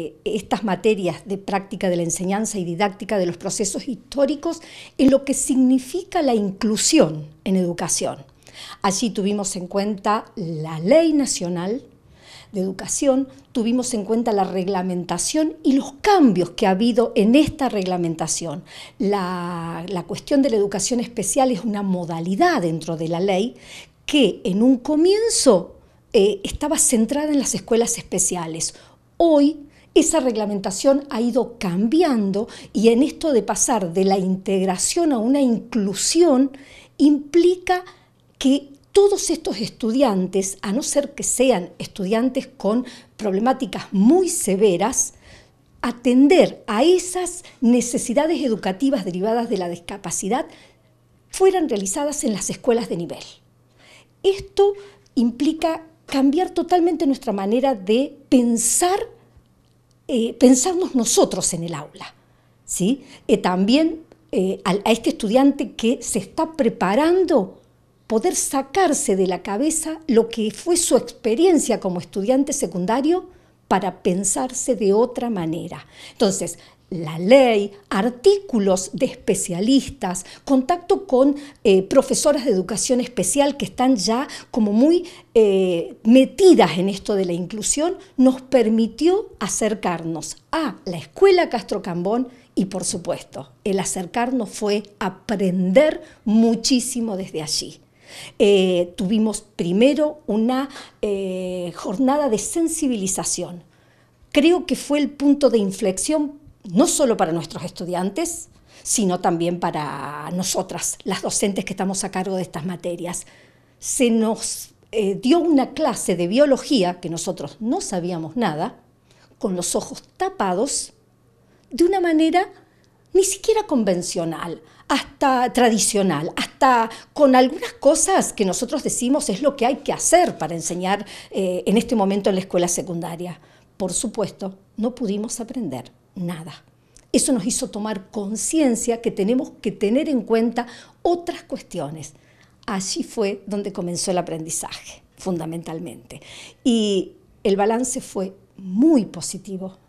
Eh, estas materias de práctica de la enseñanza y didáctica de los procesos históricos en lo que significa la inclusión en educación. Allí tuvimos en cuenta la ley nacional de educación, tuvimos en cuenta la reglamentación y los cambios que ha habido en esta reglamentación. La, cuestión de la educación especial es una modalidad dentro de la ley que en un comienzo eh, estaba centrada en las escuelas especiales. Hoy esa reglamentación ha ido cambiando y en esto de pasar de la integración a una inclusión implica que todos estos estudiantes, a no ser que sean estudiantes con problemáticas muy severas, atender a esas necesidades educativas derivadas de la discapacidad fueran realizadas en las escuelas de nivel. Esto implica cambiar totalmente nuestra manera de pensar eh, pensarnos nosotros en el aula, ¿sí? Eh, también eh, a este estudiante que se está preparando poder sacarse de la cabeza lo que fue su experiencia como estudiante secundario para pensarse de otra manera. Entonces, la ley, artículos de especialistas, contacto con eh, profesoras de educación especial que están ya como muy eh, metidas en esto de la inclusión, nos permitió acercarnos a la escuela Castro Cambón y por supuesto, el acercarnos fue aprender muchísimo desde allí. Eh, tuvimos primero una eh, jornada de sensibilización. Creo que fue el punto de inflexión no solo para nuestros estudiantes, sino también para nosotras, las docentes que estamos a cargo de estas materias. Se nos eh, dio una clase de biología, que nosotros no sabíamos nada, con los ojos tapados, de una manera ni siquiera convencional, hasta tradicional, hasta con algunas cosas que nosotros decimos es lo que hay que hacer para enseñar eh, en este momento en la escuela secundaria. Por supuesto, no pudimos aprender nada. Eso nos hizo tomar conciencia que tenemos que tener en cuenta otras cuestiones. Allí fue donde comenzó el aprendizaje, fundamentalmente. Y el balance fue muy positivo